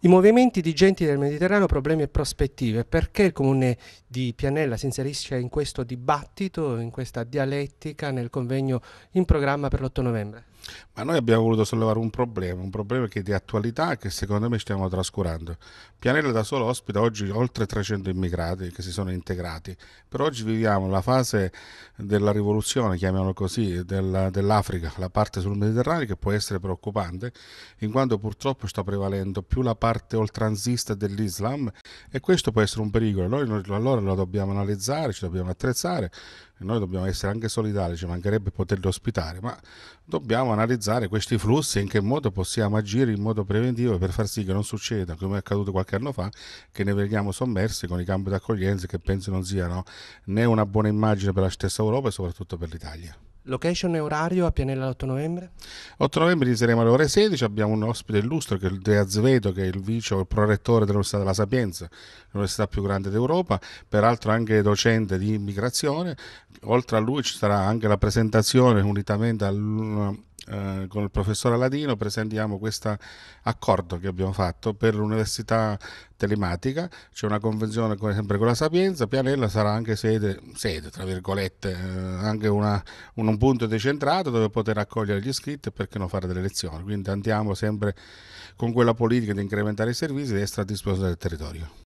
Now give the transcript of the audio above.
I movimenti di genti del Mediterraneo, problemi e prospettive. Perché il comune di Pianella si inserisce in questo dibattito, in questa dialettica nel convegno in programma per l'8 novembre? Ma noi abbiamo voluto sollevare un problema, un problema che è di attualità e che secondo me stiamo trascurando. Pianella da solo ospita oggi oltre 300 immigrati che si sono integrati, però oggi viviamo la fase della rivoluzione, chiamiamolo così, della, dell'Africa, la parte sul Mediterraneo che può essere preoccupante, in quanto purtroppo sta prevalendo più la parte oltranzista dell'Islam e questo può essere un pericolo. Noi allora lo dobbiamo analizzare, ci dobbiamo attrezzare, noi dobbiamo essere anche solidali, ci mancherebbe poterli ospitare, ma dobbiamo analizzare questi flussi e in che modo possiamo agire in modo preventivo per far sì che non succeda, come è accaduto qualche anno fa, che ne veniamo sommersi con i campi d'accoglienza che penso non siano né una buona immagine per la stessa Europa e soprattutto per l'Italia. Location e orario a Pianella 8 novembre? 8 novembre inizieremo alle ore 16, abbiamo un ospite illustre che è il De Azvedo, che è il vice il prorettore dell'Università della Sapienza, l'università più grande d'Europa, peraltro anche docente di immigrazione. Oltre a lui ci sarà anche la presentazione, unitamente al eh, con il professor Aladino presentiamo questo accordo che abbiamo fatto per l'università telematica, c'è una convenzione con, sempre con la Sapienza, Pianella sarà anche sede, sede tra virgolette, eh, anche una, un, un, punto decentrato dove poter accogliere gli iscritti e perché non fare delle lezioni, quindi andiamo sempre con quella politica di incrementare i servizi e essere a disposizione del territorio.